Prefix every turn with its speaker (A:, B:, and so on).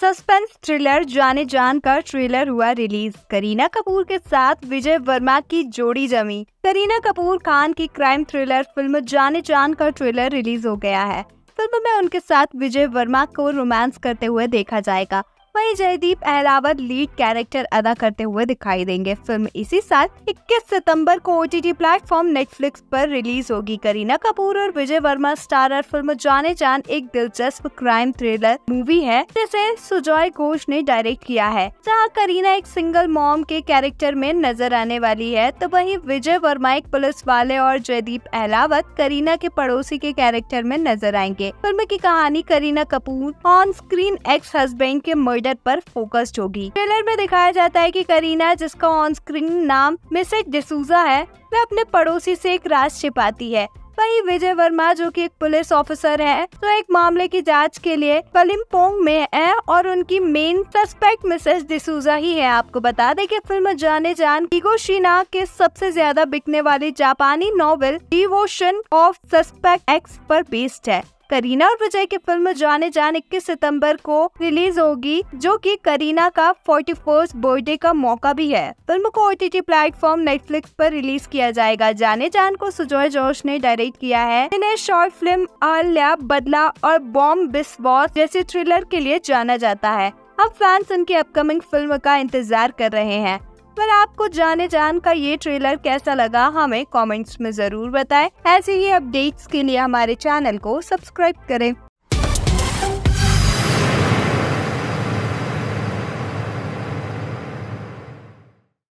A: Suspense thriller जाने जान का ट्रेलर हुआ रिलीज करीना कपूर के साथ विजय वर्मा की जोड़ी जमी करीना कपूर खान की क्राइम थ्रिलर फिल्म जाने जान का ट्रेलर रिलीज हो गया है फिल्म में उनके साथ विजय वर्मा को रोमांस करते हुए देखा जाएगा वही जयदीप अहलावत लीड कैरेक्टर अदा करते हुए दिखाई देंगे फिल्म इसी साल 21 सितंबर को ओटीटी प्लेटफॉर्म नेटफ्लिक्स पर रिलीज होगी करीना कपूर और विजय वर्मा स्टारर फिल्म जाने जान एक दिलचस्प क्राइम थ्रिलर मूवी है जिसे सुजॉय घोष ने डायरेक्ट किया है जहाँ करीना एक सिंगल मॉम के कैरेक्टर में नजर आने वाली है तो वही विजय वर्मा एक पुलिस वाले और जयदीप अहलावत करीना के पड़ोसी के कैरेक्टर में नजर आएंगे फिल्म की कहानी Kareena Kapoor on screen ex husband के मर्डर राइडर पर फोकस्ड होगी ट्रेलर में दिखाया जाता है कि करीना जिसका ऑन स्क्रीन नाम मिसेज डिसूजा है वह अपने पड़ोसी से एक राज छिपाती है वही विजय वर्मा जो कि एक पुलिस ऑफिसर है तो एक मामले की जांच के लिए कलिम्पोंग में है और उनकी मेन सस्पेक्ट मिसेज डिसूजा ही है आपको बता दें कि फिल्म जाने जान ईगो शीना के सबसे ज्यादा बिकने वाली जापानी novel devotion of suspect X पर बेस्ड है करीना और विजय की फिल्म जाने जान 21 सितंबर को रिलीज होगी जो कि करीना का फोर्टी बर्थडे का मौका भी है फिल्म को O T T platform Netflix पर रिलीज किया जाएगा जाने जान को सुजॉय जोश ने डायरेक्ट किया है इन्हें शॉर्ट फिल्म आल्या बदला और बॉम्ब बिस्वॉस जैसे थ्रिलर के लिए जाना जाता है अब फैंस उनकी अपकमिंग फिल्म का इंतजार कर रहे हैं पर आपको जाने जान का ये ट्रेलर कैसा लगा हमें कमेंट्स में जरूर बताएं। ऐसे ही अपडेट्स के लिए हमारे चैनल को सब्सक्राइब करें